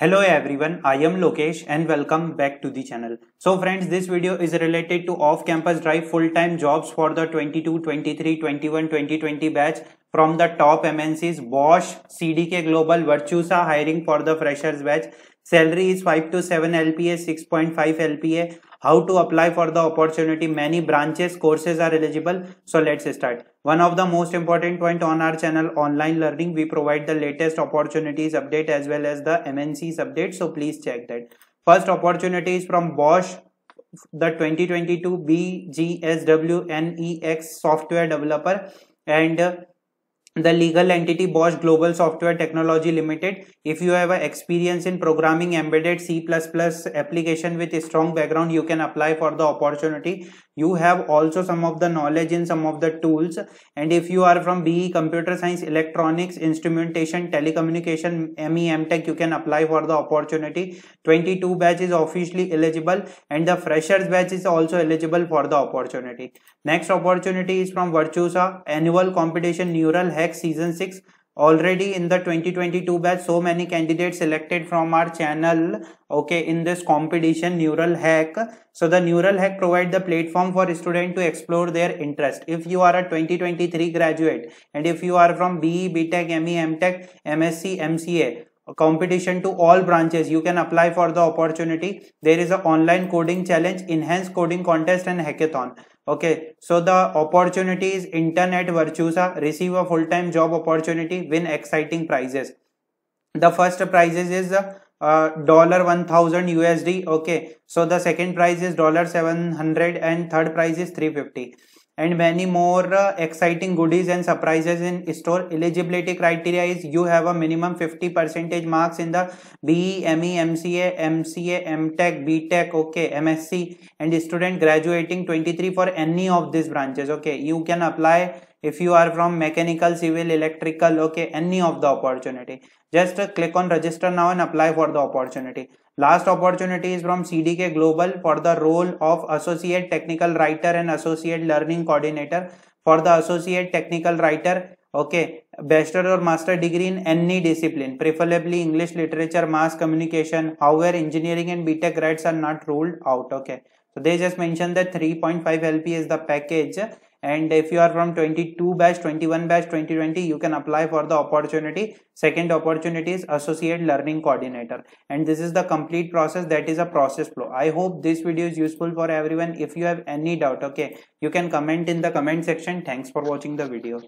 Hello everyone, I am Lokesh and welcome back to the channel. So friends, this video is related to off-campus drive full-time jobs for the 22, 23, 21, 2020 batch from the top MNCs Bosch, CDK Global, Virtusa hiring for the freshers batch. Salary is 5 to 7 LPA, 6.5 LPA how to apply for the opportunity many branches courses are eligible so let's start one of the most important point on our channel online learning we provide the latest opportunities update as well as the mncs update so please check that first opportunity is from bosch the 2022 bgswnex software developer and the legal entity Bosch Global Software Technology Limited. If you have experience in programming embedded C++ application with a strong background, you can apply for the opportunity you have also some of the knowledge in some of the tools and if you are from BE computer science electronics instrumentation telecommunication ME MTech you can apply for the opportunity 22 batch is officially eligible and the freshers batch is also eligible for the opportunity next opportunity is from Virtusa annual competition neural hack season 6 already in the 2022 batch so many candidates selected from our channel okay in this competition neural hack so the neural hack provide the platform for student to explore their interest if you are a 2023 graduate and if you are from BE BTech ME MTech MSc MCA competition to all branches you can apply for the opportunity there is an online coding challenge enhanced coding contest and hackathon okay so the opportunity is internet virtuosa receive a full-time job opportunity win exciting prizes the first prizes is uh, dollar 1000 usd okay so the second prize is dollar 700 and third prize is 350 and many more uh, exciting goodies and surprises in store. Eligibility criteria is you have a minimum 50 percentage marks in the BE, ME, MCA, MCA, MTech, BTech, okay, MSc and student graduating 23 for any of these branches. Okay, you can apply if you are from mechanical civil electrical okay any of the opportunity just click on register now and apply for the opportunity last opportunity is from cdk global for the role of associate technical writer and associate learning coordinator for the associate technical writer okay bachelor or master degree in any discipline preferably english literature mass communication however engineering and btech grads are not ruled out okay so they just mentioned that 3.5 lp is the package and if you are from 22 batch 21 batch 2020 you can apply for the opportunity second opportunity is associate learning coordinator and this is the complete process that is a process flow i hope this video is useful for everyone if you have any doubt okay you can comment in the comment section thanks for watching the video